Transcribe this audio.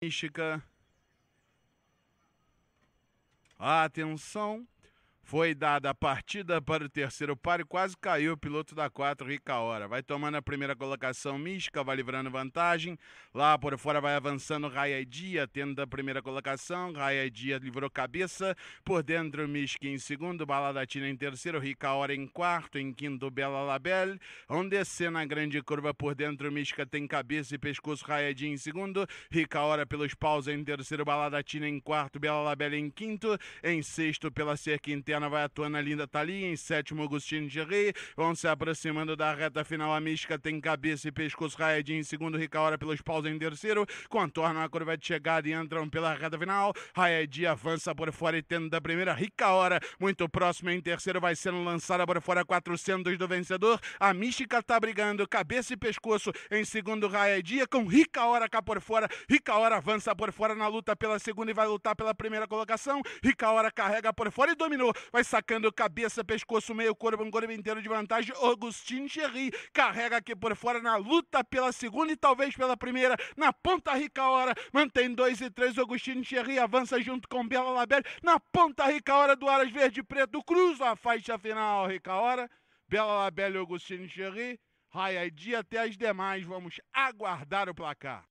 mística. Atenção! Foi dada a partida para o terceiro par e quase caiu o piloto da 4, Ricaora. Vai tomando a primeira colocação Mística, vai livrando vantagem. Lá por fora vai avançando Raia Dia, tendo a primeira colocação. Raia Dia livrou cabeça. Por dentro, Mística em segundo, Baladatina em terceiro, Ricaora em quarto, em quinto, Bela Label Vão descer é na grande curva por dentro, Mística tem cabeça e pescoço, Raia Dia em segundo, Ricaora pelos paus em terceiro, Baladatina em quarto, Bela Label em quinto, em sexto pela cerca interna. Mariana vai atuando a linda tá ali em sétimo Agostinho Rei vão se aproximando da reta final, a Mística tem cabeça e pescoço, Raedinho em segundo, Ricaora pelos paus em terceiro, contornam a curva é de chegada e entram pela reta final, Raedi avança por fora e tenta a primeira, Ricaora muito próximo em terceiro, vai sendo lançada por fora, 400 do vencedor, a Mística tá brigando, cabeça e pescoço, em segundo Raedi com Ricaora cá por fora, Ricaora avança por fora na luta pela segunda e vai lutar pela primeira colocação, Ricaora carrega por fora e dominou, vai sacando cabeça, pescoço, meio corpo, um corpo inteiro de vantagem. Augustin Cherry carrega aqui por fora na luta pela segunda e talvez pela primeira, na ponta rica hora, mantém 2 e 3. Augustin Cherry avança junto com Bela Labelle, na ponta rica hora do Aras Verde Preto, cruza a faixa final, rica hora. Bela Labelle e Augustin Cherry. Raia Dia até as demais, vamos aguardar o placar.